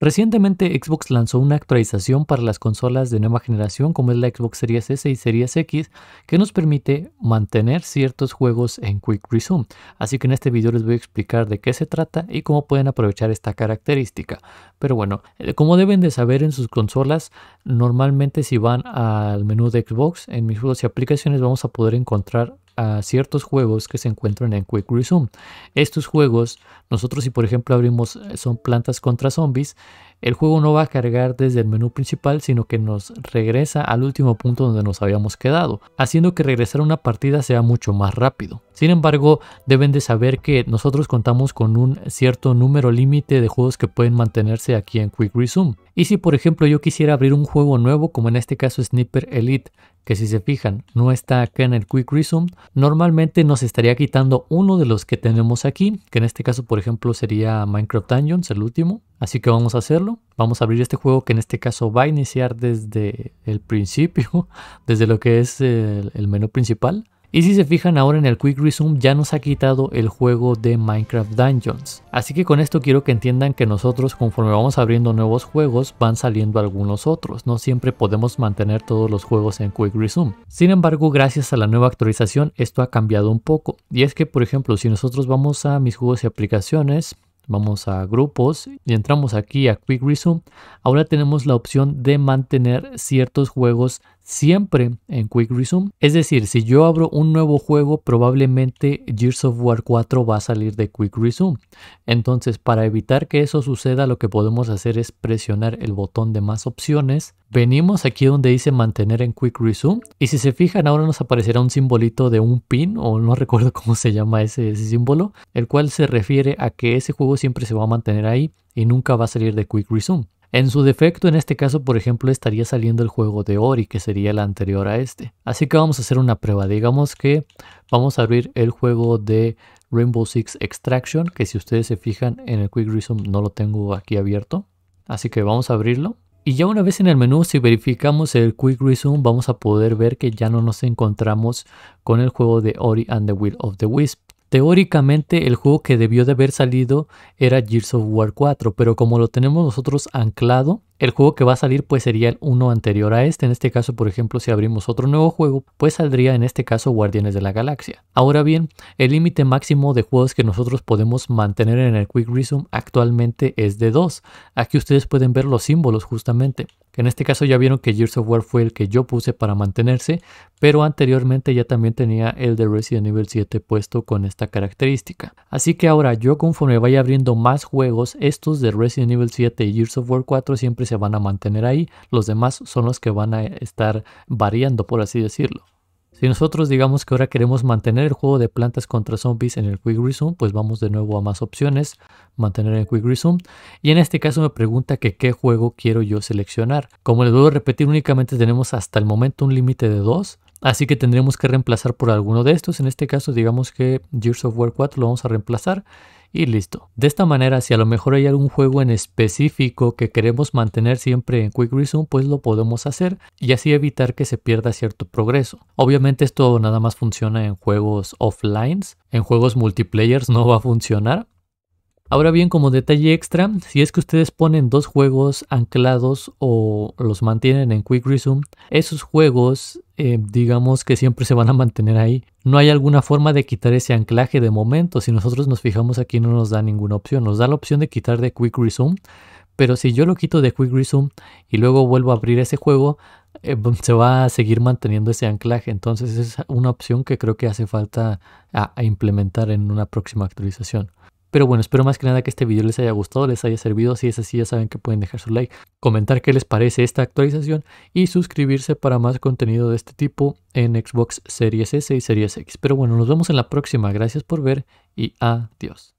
Recientemente Xbox lanzó una actualización para las consolas de nueva generación como es la Xbox Series S y Series X que nos permite mantener ciertos juegos en Quick Resume. Así que en este video les voy a explicar de qué se trata y cómo pueden aprovechar esta característica. Pero bueno, eh, como deben de saber en sus consolas, normalmente si van al menú de Xbox, en mis juegos y aplicaciones vamos a poder encontrar a ciertos juegos que se encuentran en Quick Resume. Estos juegos, nosotros si por ejemplo abrimos eh, son plantas contra zombies, el juego no va a cargar desde el menú principal, sino que nos regresa al último punto donde nos habíamos quedado, haciendo que regresar a una partida sea mucho más rápido. Sin embargo, deben de saber que nosotros contamos con un cierto número límite de juegos que pueden mantenerse aquí en Quick Resume. Y si por ejemplo yo quisiera abrir un juego nuevo, como en este caso Sniper Elite, que si se fijan no está acá en el Quick Resume, normalmente nos estaría quitando uno de los que tenemos aquí, que en este caso por ejemplo sería Minecraft Dungeons, el último. Así que vamos a hacerlo. Vamos a abrir este juego que en este caso va a iniciar desde el principio, desde lo que es el, menú principal. Y si se fijan ahora en el Quick Resume ya nos ha quitado el juego de Minecraft Dungeons. Así que con esto quiero que entiendan que nosotros conforme vamos abriendo nuevos juegos van saliendo algunos otros. No siempre podemos mantener todos los juegos en Quick Resume. Sin embargo gracias a la nueva actualización esto ha cambiado un poco. Y es que por ejemplo si nosotros vamos a mis juegos y aplicaciones vamos a grupos y entramos aquí a Quick Resume, ahora tenemos la opción de mantener ciertos juegos siempre en Quick Resume. Es decir, si yo abro un nuevo juego, probablemente Gears of War 4 va a salir de Quick Resume. Entonces, para evitar que eso suceda, lo que podemos hacer es presionar el botón de más opciones. Venimos aquí donde dice mantener en Quick Resume. Y si se fijan, ahora nos aparecerá un simbolito de un pin, o no recuerdo cómo se llama ese, ese símbolo, el cual se refiere a que ese juego siempre se va a mantener ahí y nunca va a salir de Quick Resume. En su defecto, en este caso, por ejemplo, estaría saliendo el juego de Ori, que sería el anterior a este. Así que vamos a hacer una prueba. Digamos que vamos a abrir el juego de Rainbow Six Extraction, que si ustedes se fijan en el Quick Resume no lo tengo aquí abierto. Así que vamos a abrirlo. Y ya una vez en el menú, si verificamos el Quick Resume, vamos a poder ver que ya no nos encontramos con el juego de Ori and the Will of the Wisp. Teóricamente el juego que debió de haber salido era Gears of War 4, pero como lo tenemos nosotros anclado, el juego que va a salir pues sería el uno anterior a este. En este caso, por ejemplo, si abrimos otro nuevo juego, pues saldría en este caso Guardianes de la Galaxia. Ahora bien, el límite máximo de juegos que nosotros podemos mantener en el Quick Resume actualmente es de 2. Aquí ustedes pueden ver los símbolos justamente. En este caso ya vieron que Gears of War fue el que yo puse para mantenerse, pero anteriormente ya también tenía el de Resident Evil 7 puesto con esta característica. Así que ahora yo conforme vaya abriendo más juegos, estos de Resident Evil 7 y Gears of War 4 siempre se van a mantener ahí, los demás son los que van a estar variando por así decirlo. Si nosotros digamos que ahora queremos mantener el juego de plantas contra zombies en el Quick Resume, pues vamos de nuevo a más opciones, mantener el Quick Resume. Y en este caso me pregunta que qué juego quiero yo seleccionar. Como les vuelvo repetir, únicamente tenemos hasta el momento un límite de dos. Así que tendremos que reemplazar por alguno de estos. En este caso, digamos que Gears of War 4 lo vamos a reemplazar y listo. De esta manera, si a lo mejor hay algún juego en específico que queremos mantener siempre en Quick Resume, pues lo podemos hacer y así evitar que se pierda cierto progreso. Obviamente esto nada más funciona en juegos offline, en juegos multiplayers no va a funcionar, Ahora bien, como detalle extra, si es que ustedes ponen dos juegos anclados o los mantienen en Quick Resume, esos juegos eh, digamos que siempre se van a mantener ahí. No hay alguna forma de quitar ese anclaje de momento. Si nosotros nos fijamos aquí no nos da ninguna opción. Nos da la opción de quitar de Quick Resume, pero si yo lo quito de Quick Resume y luego vuelvo a abrir ese juego, eh, se va a seguir manteniendo ese anclaje. Entonces es una opción que creo que hace falta implementar en una próxima actualización. Pero bueno, espero más que nada que este video les haya gustado, les haya servido. Si es así, ya saben que pueden dejar su like, comentar qué les parece esta actualización y suscribirse para más contenido de este tipo en Xbox Series S y Series X. Pero bueno, nos vemos en la próxima. Gracias por ver y adiós.